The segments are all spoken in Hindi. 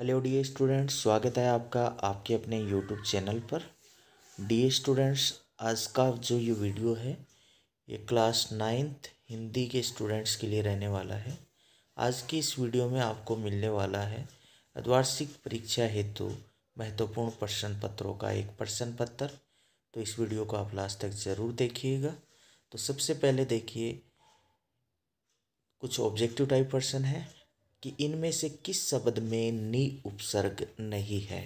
हेलो डी स्टूडेंट्स स्वागत है आपका आपके अपने यूट्यूब चैनल पर डी स्टूडेंट्स आज का जो ये वीडियो है ये क्लास नाइन्थ हिंदी के स्टूडेंट्स के लिए रहने वाला है आज की इस वीडियो में आपको मिलने वाला है अद्वार्षिक परीक्षा हेतु महत्वपूर्ण प्रश्न पत्रों का एक प्रश्न पत्र तो इस वीडियो को आप लास्ट तक ज़रूर देखिएगा तो सबसे पहले देखिए कुछ ऑब्जेक्टिव टाइप प्रश्न है कि इनमें से किस शब्द में नि उपसर्ग नहीं है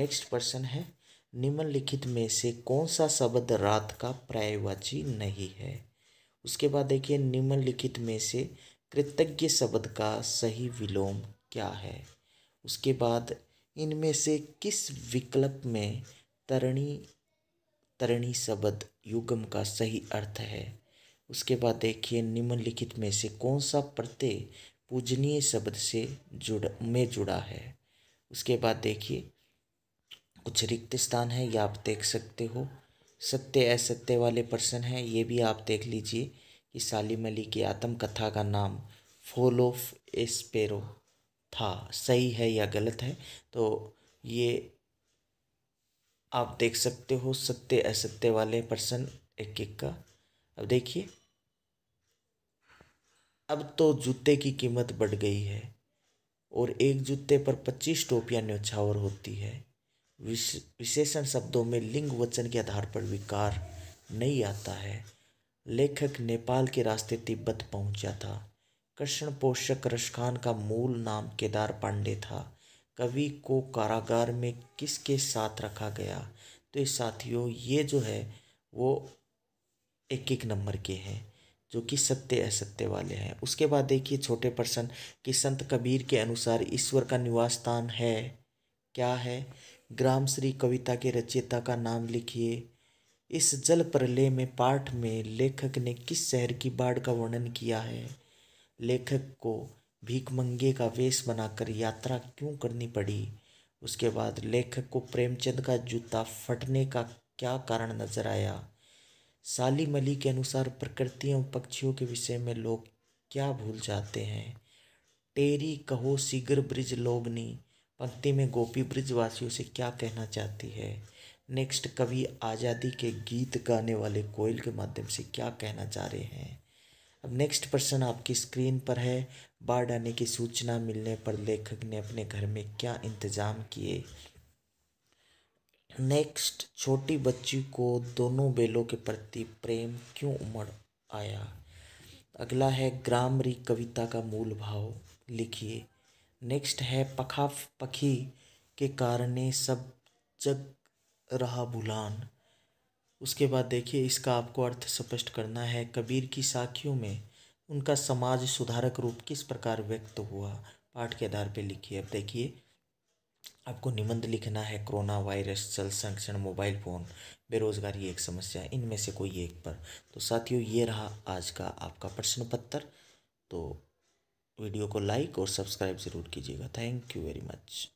नेक्स्ट प्रश्न है निम्नलिखित में से कौन सा शब्द रात का पर्यायवाची नहीं है उसके बाद देखिए निम्नलिखित में से कृतज्ञ शब्द का सही विलोम क्या है उसके बाद इनमें से किस विकल्प में तरणी तरणी शब्द युगम का सही अर्थ है उसके बाद देखिए निम्नलिखित में से कौन सा प्रत्यय पूजनीय शब्द से जुड़ में जुड़ा है उसके बाद देखिए कुछ रिक्त स्थान है या आप देख सकते हो सत्य असत्य वाले पर्सन हैं ये भी आप देख लीजिए कि सालिम अली की आत्मकथा का नाम फॉल ऑफ एस्पेरो था सही है या गलत है तो ये आप देख सकते हो सत्य असत्य वाले पर्सन एक एक का अब देखिए अब तो जूते की कीमत बढ़ गई है और एक जूते पर पच्चीस टोपियाँ न्यौछावर होती है विशेषण शब्दों में लिंग वचन के आधार पर विकार नहीं आता है लेखक नेपाल के रास्ते तिब्बत पहुंचा था कृष्ण पोषक रशखान का मूल नाम केदार पांडे था कवि को कारागार में किसके साथ रखा गया तो साथियों ये जो है वो एक एक नंबर के हैं जो कि सत्य असत्य वाले हैं उसके बाद देखिए छोटे प्रश्न कि संत कबीर के अनुसार ईश्वर का निवास स्थान है क्या है ग्राम श्री कविता के रचयिता का नाम लिखिए इस जल प्रलय में पाठ में लेखक ने किस शहर की बाढ़ का वर्णन किया है लेखक को भीख मंगे का वेश बनाकर यात्रा क्यों करनी पड़ी उसके बाद लेखक को प्रेमचंद का जूता फटने का क्या कारण नजर आया साली मली के अनुसार प्रकृति एवं पक्षियों के विषय में लोग क्या भूल जाते हैं टेरी कहो सीगर ब्रिज लोगनी पंक्ति में गोपी ब्रिजवासियों से क्या कहना चाहती है नेक्स्ट कवि आज़ादी के गीत गाने वाले कोयल के माध्यम से क्या कहना चाह रहे हैं अब नेक्स्ट प्रश्न आपकी स्क्रीन पर है बाढ़ आने की सूचना मिलने पर लेखक ने अपने घर में क्या इंतज़ाम किए नेक्स्ट छोटी बच्ची को दोनों बेलों के प्रति प्रेम क्यों उमड़ आया अगला है ग्रामरी कविता का मूल भाव लिखिए नेक्स्ट है पखा पखी के कारण सब जग रहा भुलान उसके बाद देखिए इसका आपको अर्थ स्पष्ट करना है कबीर की साखियों में उनका समाज सुधारक रूप किस प्रकार व्यक्त हुआ पाठ के आधार पर लिखिए अब देखिए आपको निबंध लिखना है कोरोना वायरस जल संरक्षण मोबाइल फ़ोन बेरोज़गारी एक समस्या इनमें से कोई एक पर तो साथियों ये रहा आज का आपका प्रश्न पत्र तो वीडियो को लाइक और सब्सक्राइब ज़रूर कीजिएगा थैंक यू वेरी मच